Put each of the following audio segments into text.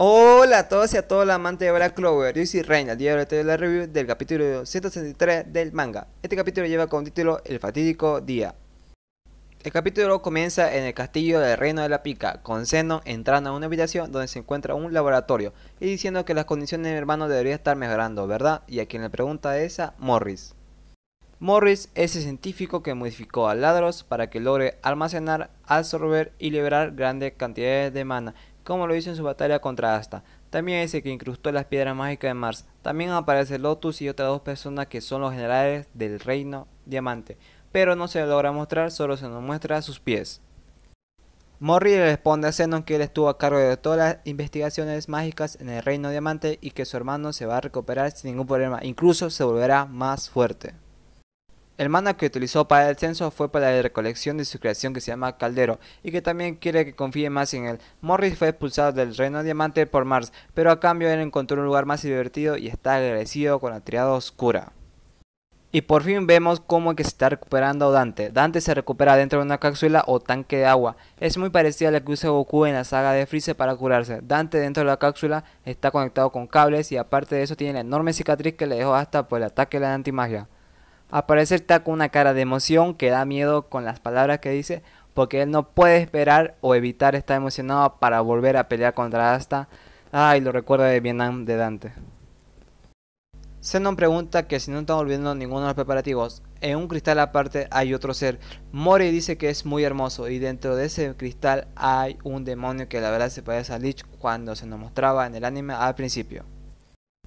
Hola a todos y a todos los amante de Black Clover, yo soy Reina, el día de hoy la review del capítulo 163 del manga. Este capítulo lleva como título El fatídico día. El capítulo comienza en el castillo del Reino de la Pica, con seno entrando a una habitación donde se encuentra un laboratorio y diciendo que las condiciones de mi hermano deberían estar mejorando, ¿verdad? Y a quien le pregunta es a Morris. Morris es el científico que modificó a Ladros para que logre almacenar, absorber y liberar grandes cantidades de mana como lo hizo en su batalla contra Asta. También dice que incrustó las piedras mágicas de Mars. También aparece Lotus y otras dos personas que son los generales del reino diamante, pero no se logra mostrar, solo se nos muestra sus pies. Morri le responde a Zenon que él estuvo a cargo de todas las investigaciones mágicas en el Reino Diamante y que su hermano se va a recuperar sin ningún problema, incluso se volverá más fuerte. El mana que utilizó para el censo fue para la recolección de su creación que se llama Caldero y que también quiere que confíe más en él. Morris fue expulsado del Reino Diamante por Mars, pero a cambio él encontró un lugar más divertido y está agradecido con la triada oscura. Y por fin vemos cómo que se está recuperando Dante. Dante se recupera dentro de una cápsula o tanque de agua. Es muy parecida a la que usa Goku en la saga de Freezer para curarse. Dante dentro de la cápsula está conectado con cables y aparte de eso tiene la enorme cicatriz que le dejó hasta por el ataque de la antimagia. Aparece el con una cara de emoción que da miedo con las palabras que dice, porque él no puede esperar o evitar estar emocionado para volver a pelear contra Asta. Ay, ah, lo recuerda de Vietnam de Dante. Zenon pregunta que si no están olvidando ninguno de los preparativos. En un cristal aparte hay otro ser. Mori dice que es muy hermoso y dentro de ese cristal hay un demonio que la verdad se parece a Lich cuando se nos mostraba en el anime al principio.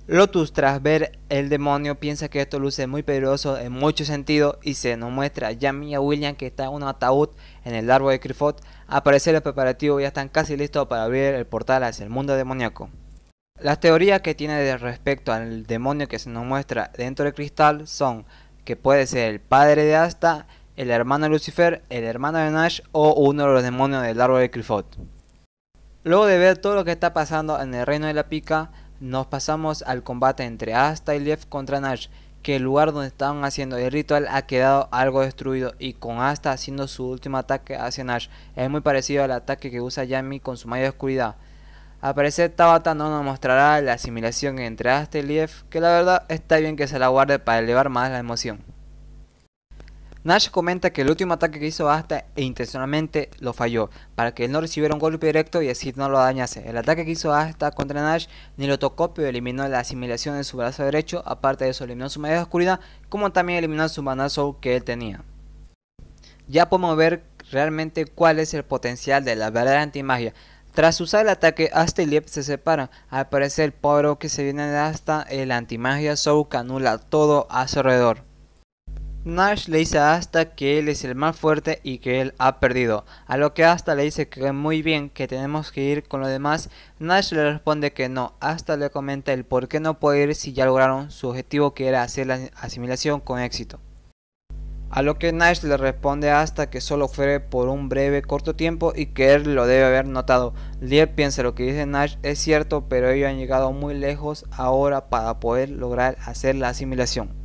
Lotus tras ver el demonio piensa que esto luce muy peligroso en mucho sentido y se nos muestra a Jamie y William que está en un ataúd en el árbol de Crifot. Aparece el los preparativos ya están casi listos para abrir el portal hacia el mundo demoníaco. Las teorías que tiene respecto al demonio que se nos muestra dentro del cristal son que puede ser el padre de Asta, el hermano de Lucifer, el hermano de Nash o uno de los demonios del árbol de Crifot. Luego de ver todo lo que está pasando en el reino de la pica, nos pasamos al combate entre Asta y Lief contra Nash, que el lugar donde estaban haciendo el ritual ha quedado algo destruido y con Asta haciendo su último ataque hacia Nash. Es muy parecido al ataque que usa Yami con su mayor oscuridad. Al parecer Tabata no nos mostrará la asimilación entre Asta y Lief, que la verdad está bien que se la guarde para elevar más la emoción. Nash comenta que el último ataque que hizo Asta e intencionalmente lo falló, para que él no recibiera un golpe directo y así no lo dañase. El ataque que hizo Asta contra Nash ni lo tocó, pero eliminó la asimilación de su brazo derecho, aparte de eso eliminó su media oscuridad, como también eliminó su manazo que él tenía. Ya podemos ver realmente cuál es el potencial de la verdadera antimagia. Tras usar el ataque, Asta y Liep se separan. Al parecer, el pobre que se viene de Asta, el antimagia Soul anula todo a su alrededor. Nash le dice a Asta que él es el más fuerte y que él ha perdido, a lo que Asta le dice que muy bien, que tenemos que ir con lo demás, Nash le responde que no, Asta le comenta el por qué no puede ir si ya lograron su objetivo que era hacer la asimilación con éxito. A lo que Nash le responde a Asta que solo fue por un breve corto tiempo y que él lo debe haber notado. Lier piensa lo que dice Nash es cierto, pero ellos han llegado muy lejos ahora para poder lograr hacer la asimilación.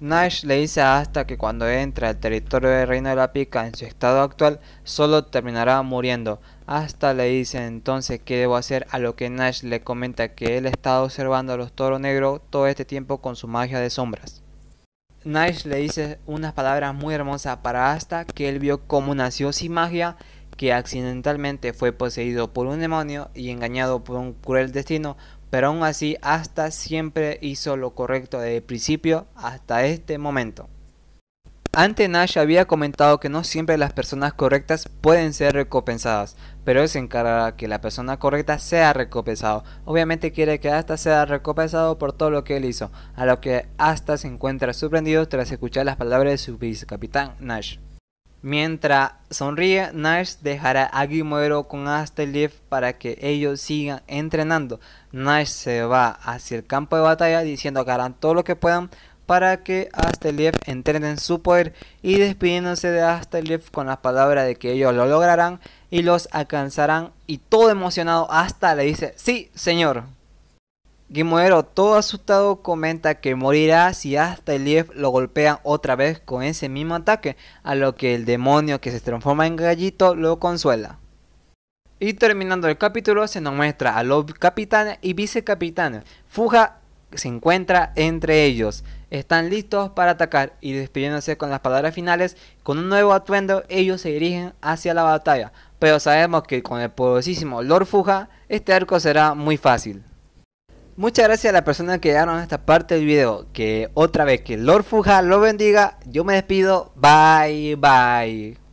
Nash le dice a Asta que cuando entra al territorio del Reino de la Pica en su estado actual, solo terminará muriendo. Asta le dice entonces qué debo hacer, a lo que Nash le comenta que él ha estado observando a los toros negros todo este tiempo con su magia de sombras. Nash le dice unas palabras muy hermosas para Asta que él vio cómo nació sin magia, que accidentalmente fue poseído por un demonio y engañado por un cruel destino, pero aún así Asta siempre hizo lo correcto desde el principio hasta este momento. Ante Nash había comentado que no siempre las personas correctas pueden ser recompensadas, pero él se encargará que la persona correcta sea recompensada. Obviamente quiere que Asta sea recompensado por todo lo que él hizo, a lo que Asta se encuentra sorprendido tras escuchar las palabras de su vicecapitán Nash. Mientras sonríe, Nash dejará a Guimero con Astelief para que ellos sigan entrenando. Nash se va hacia el campo de batalla diciendo que harán todo lo que puedan para que Astelief entrene su poder y despidiéndose de Astelief con las palabras de que ellos lo lograrán y los alcanzarán y todo emocionado hasta le dice, sí señor. Guimodero, todo asustado, comenta que morirá si hasta Elief lo golpea otra vez con ese mismo ataque, a lo que el demonio que se transforma en gallito lo consuela. Y terminando el capítulo se nos muestra a los capitanes y vicecapitanes. Fuja se encuentra entre ellos. Están listos para atacar y despidiéndose con las palabras finales, con un nuevo atuendo ellos se dirigen hacia la batalla. Pero sabemos que con el poderosísimo Lord Fuja, este arco será muy fácil. Muchas gracias a la persona que llegaron a esta parte del video. Que otra vez que Lord Fuja lo bendiga. Yo me despido. Bye, bye.